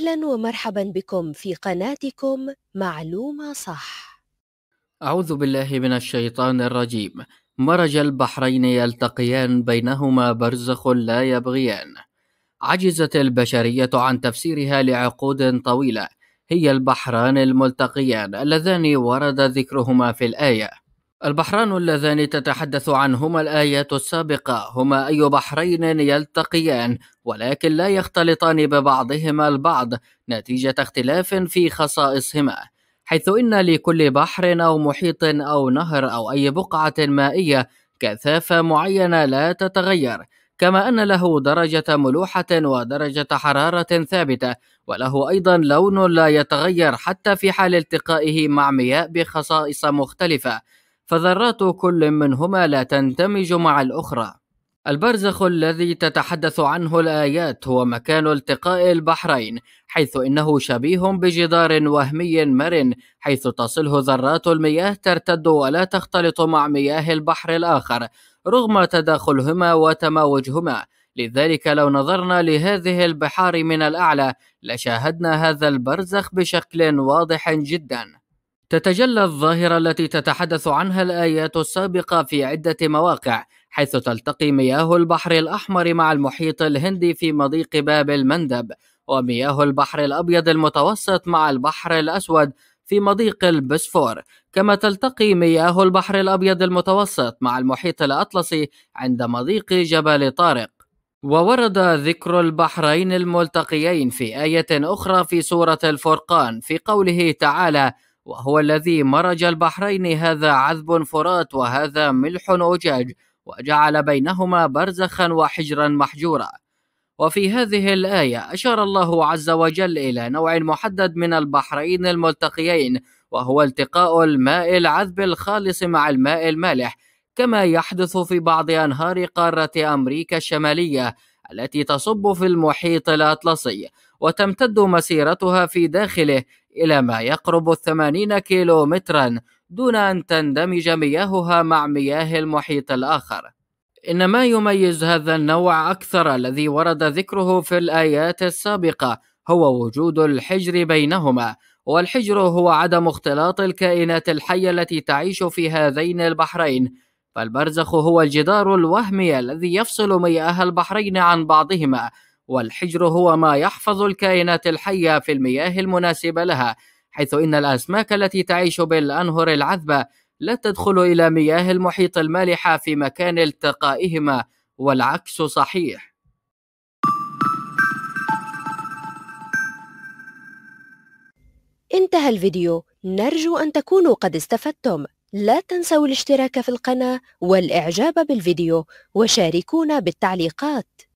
أهلا ومرحبا بكم في قناتكم معلومة صح. أعوذ بالله من الشيطان الرجيم. مرج البحرين يلتقيان بينهما برزخ لا يبغيان. عجزت البشرية عن تفسيرها لعقود طويلة. هي البحران الملتقيان اللذان ورد ذكرهما في الآية. البحران اللذان تتحدث عنهما الآيات السابقة هما أي بحرين يلتقيان ولكن لا يختلطان ببعضهما البعض نتيجة اختلاف في خصائصهما حيث إن لكل بحر أو محيط أو نهر أو أي بقعة مائية كثافة معينة لا تتغير كما أن له درجة ملوحة ودرجة حرارة ثابتة وله أيضا لون لا يتغير حتى في حال التقائه مع مياه بخصائص مختلفة فذرات كل منهما لا تندمج مع الأخرى البرزخ الذي تتحدث عنه الآيات هو مكان التقاء البحرين حيث إنه شبيه بجدار وهمي مرن حيث تصله ذرات المياه ترتد ولا تختلط مع مياه البحر الآخر رغم تداخلهما وتماوجهما لذلك لو نظرنا لهذه البحار من الأعلى لشاهدنا هذا البرزخ بشكل واضح جداً تتجلى الظاهرة التي تتحدث عنها الآيات السابقة في عدة مواقع حيث تلتقي مياه البحر الأحمر مع المحيط الهندي في مضيق باب المندب ومياه البحر الأبيض المتوسط مع البحر الأسود في مضيق البسفور كما تلتقي مياه البحر الأبيض المتوسط مع المحيط الأطلسي عند مضيق جبل طارق وورد ذكر البحرين الملتقيين في آية أخرى في سورة الفرقان في قوله تعالى: وهو الذي مرج البحرين هذا عذب فرات وهذا ملح أجاج وجعل بينهما برزخا وحجرا محجورا وفي هذه الآية أشار الله عز وجل إلى نوع محدد من البحرين الملتقيين وهو التقاء الماء العذب الخالص مع الماء المالح كما يحدث في بعض أنهار قارة أمريكا الشمالية التي تصب في المحيط الأطلسي وتمتد مسيرتها في داخله إلى ما يقرب الثمانين كيلو مترا دون أن تندمج مياهها مع مياه المحيط الآخر إن ما يميز هذا النوع أكثر الذي ورد ذكره في الآيات السابقة هو وجود الحجر بينهما والحجر هو عدم اختلاط الكائنات الحية التي تعيش في هذين البحرين فالبرزخ هو الجدار الوهمي الذي يفصل مياه البحرين عن بعضهما والحجر هو ما يحفظ الكائنات الحية في المياه المناسبة لها حيث إن الأسماك التي تعيش بالأنهر العذبة لا تدخل إلى مياه المحيط المالحة في مكان التقائهما والعكس صحيح انتهى الفيديو نرجو أن تكونوا قد استفدتم لا تنسوا الاشتراك في القناة والإعجاب بالفيديو وشاركونا بالتعليقات